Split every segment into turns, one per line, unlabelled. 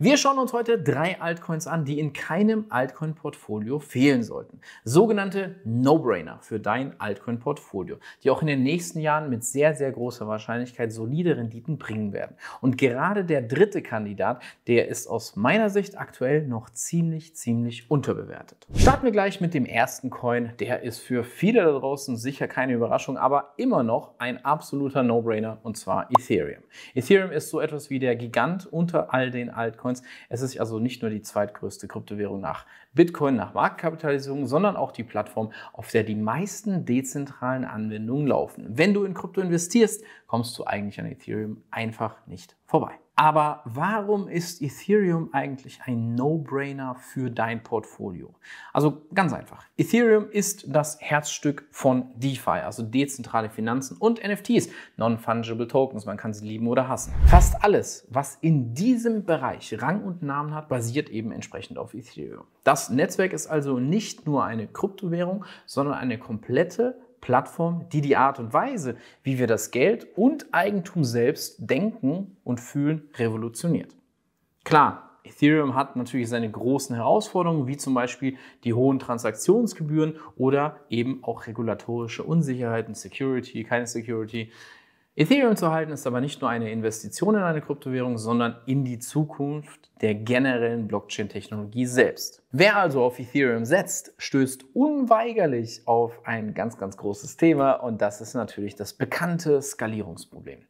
Wir schauen uns heute drei Altcoins an, die in keinem Altcoin-Portfolio fehlen sollten. Sogenannte No-Brainer für dein Altcoin-Portfolio, die auch in den nächsten Jahren mit sehr, sehr großer Wahrscheinlichkeit solide Renditen bringen werden. Und gerade der dritte Kandidat, der ist aus meiner Sicht aktuell noch ziemlich, ziemlich unterbewertet. Starten wir gleich mit dem ersten Coin. Der ist für viele da draußen sicher keine Überraschung, aber immer noch ein absoluter No-Brainer und zwar Ethereum. Ethereum ist so etwas wie der Gigant unter all den Altcoins Bitcoins. Es ist also nicht nur die zweitgrößte Kryptowährung nach Bitcoin, nach Marktkapitalisierung, sondern auch die Plattform, auf der die meisten dezentralen Anwendungen laufen. Wenn du in Krypto investierst, kommst du eigentlich an Ethereum einfach nicht vorbei. Aber warum ist Ethereum eigentlich ein No-Brainer für dein Portfolio? Also ganz einfach. Ethereum ist das Herzstück von DeFi, also dezentrale Finanzen und NFTs, Non-Fungible Tokens, man kann sie lieben oder hassen. Fast alles, was in diesem Bereich Rang und Namen hat, basiert eben entsprechend auf Ethereum. Das Netzwerk ist also nicht nur eine Kryptowährung, sondern eine komplette Plattform, die die Art und Weise, wie wir das Geld und Eigentum selbst denken und fühlen, revolutioniert. Klar, Ethereum hat natürlich seine großen Herausforderungen, wie zum Beispiel die hohen Transaktionsgebühren oder eben auch regulatorische Unsicherheiten, Security, keine Security, Ethereum zu halten ist aber nicht nur eine Investition in eine Kryptowährung, sondern in die Zukunft der generellen Blockchain-Technologie selbst. Wer also auf Ethereum setzt, stößt unweigerlich auf ein ganz, ganz großes Thema und das ist natürlich das bekannte Skalierungsproblem.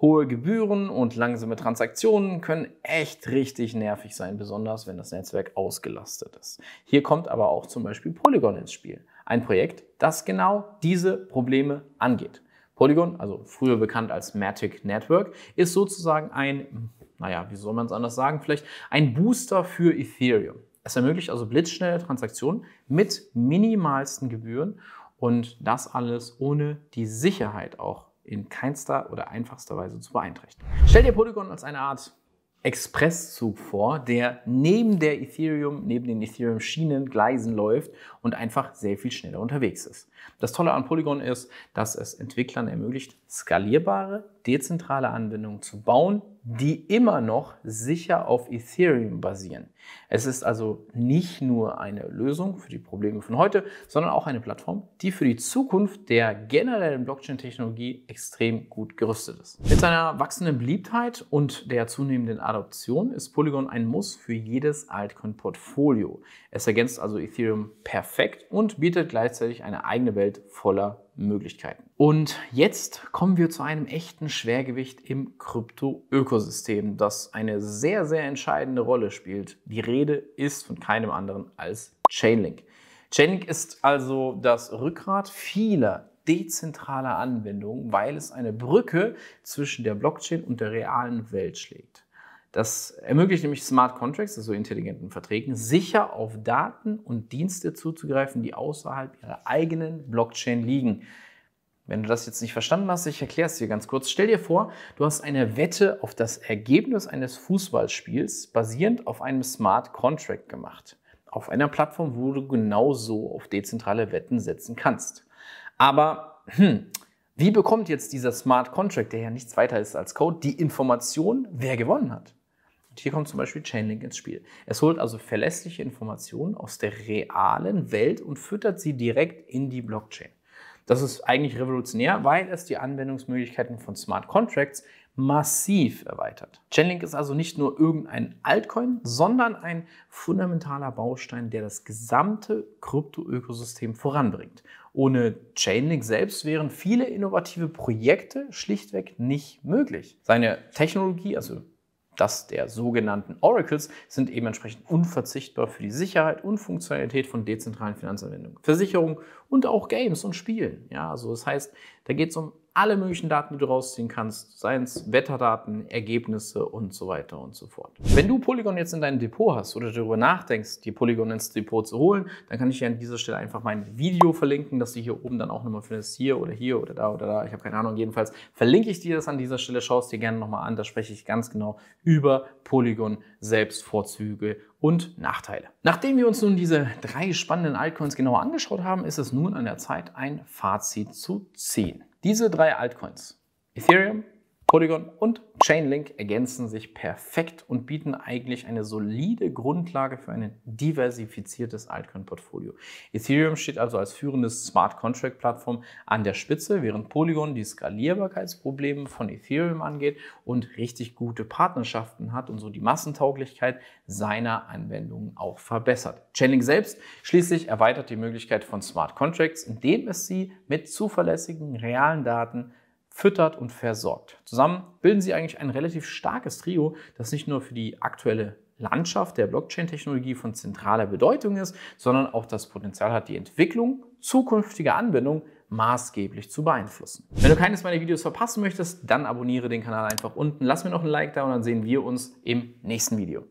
Hohe Gebühren und langsame Transaktionen können echt richtig nervig sein, besonders wenn das Netzwerk ausgelastet ist. Hier kommt aber auch zum Beispiel Polygon ins Spiel. Ein Projekt, das genau diese Probleme angeht. Polygon, also früher bekannt als Matic Network, ist sozusagen ein, naja, wie soll man es anders sagen, vielleicht ein Booster für Ethereum. Es ermöglicht also blitzschnelle Transaktionen mit minimalsten Gebühren und das alles ohne die Sicherheit auch in keinster oder einfachster Weise zu beeinträchtigen. Stellt ihr Polygon als eine Art Expresszug vor, der neben der Ethereum, neben den Ethereum-Schienen, Gleisen läuft und einfach sehr viel schneller unterwegs ist. Das Tolle an Polygon ist, dass es Entwicklern ermöglicht, skalierbare dezentrale Anwendungen zu bauen, die immer noch sicher auf Ethereum basieren. Es ist also nicht nur eine Lösung für die Probleme von heute, sondern auch eine Plattform, die für die Zukunft der generellen Blockchain-Technologie extrem gut gerüstet ist. Mit seiner wachsenden Beliebtheit und der zunehmenden Adoption ist Polygon ein Muss für jedes Altcoin-Portfolio. Es ergänzt also Ethereum perfekt und bietet gleichzeitig eine eigene Welt voller Möglichkeiten. Und jetzt kommen wir zu einem echten Schwergewicht im Krypto-Ökosystem, das eine sehr, sehr entscheidende Rolle spielt. Die Rede ist von keinem anderen als Chainlink. Chainlink ist also das Rückgrat vieler dezentraler Anwendungen, weil es eine Brücke zwischen der Blockchain und der realen Welt schlägt. Das ermöglicht nämlich Smart Contracts, also intelligenten Verträgen, sicher auf Daten und Dienste zuzugreifen, die außerhalb ihrer eigenen Blockchain liegen. Wenn du das jetzt nicht verstanden hast, ich erkläre es dir ganz kurz. Stell dir vor, du hast eine Wette auf das Ergebnis eines Fußballspiels basierend auf einem Smart Contract gemacht. Auf einer Plattform, wo du genauso auf dezentrale Wetten setzen kannst. Aber hm, wie bekommt jetzt dieser Smart Contract, der ja nichts weiter ist als Code, die Information, wer gewonnen hat? Und hier kommt zum Beispiel Chainlink ins Spiel. Es holt also verlässliche Informationen aus der realen Welt und füttert sie direkt in die Blockchain. Das ist eigentlich revolutionär, weil es die Anwendungsmöglichkeiten von Smart Contracts massiv erweitert. Chainlink ist also nicht nur irgendein Altcoin, sondern ein fundamentaler Baustein, der das gesamte Kryptoökosystem voranbringt. Ohne Chainlink selbst wären viele innovative Projekte schlichtweg nicht möglich. Seine Technologie, also das der sogenannten Oracles sind eben entsprechend unverzichtbar für die Sicherheit und Funktionalität von dezentralen Finanzanwendungen, Versicherungen und auch Games und Spielen. Ja, also das heißt, da geht es um alle möglichen Daten, die du rausziehen kannst, seien es Wetterdaten, Ergebnisse und so weiter und so fort. Wenn du Polygon jetzt in deinem Depot hast oder darüber nachdenkst, dir Polygon ins Depot zu holen, dann kann ich dir an dieser Stelle einfach mein Video verlinken, das du hier oben dann auch nochmal findest, hier oder hier oder da oder da, ich habe keine Ahnung, jedenfalls verlinke ich dir das an dieser Stelle, schau es dir gerne nochmal an, da spreche ich ganz genau über Polygon selbst Vorzüge und Nachteile. Nachdem wir uns nun diese drei spannenden Altcoins genauer angeschaut haben, ist es nun an der Zeit, ein Fazit zu ziehen. Diese drei Altcoins, Ethereum, Polygon und Chainlink ergänzen sich perfekt und bieten eigentlich eine solide Grundlage für ein diversifiziertes Altcoin-Portfolio. Ethereum steht also als führendes Smart Contract-Plattform an der Spitze, während Polygon die Skalierbarkeitsprobleme von Ethereum angeht und richtig gute Partnerschaften hat und so die Massentauglichkeit seiner Anwendungen auch verbessert. Chainlink selbst schließlich erweitert die Möglichkeit von Smart Contracts, indem es sie mit zuverlässigen realen Daten füttert und versorgt. Zusammen bilden sie eigentlich ein relativ starkes Trio, das nicht nur für die aktuelle Landschaft der Blockchain-Technologie von zentraler Bedeutung ist, sondern auch das Potenzial hat, die Entwicklung zukünftiger Anwendungen maßgeblich zu beeinflussen. Wenn du keines meiner Videos verpassen möchtest, dann abonniere den Kanal einfach unten, lass mir noch ein Like da und dann sehen wir uns im nächsten Video.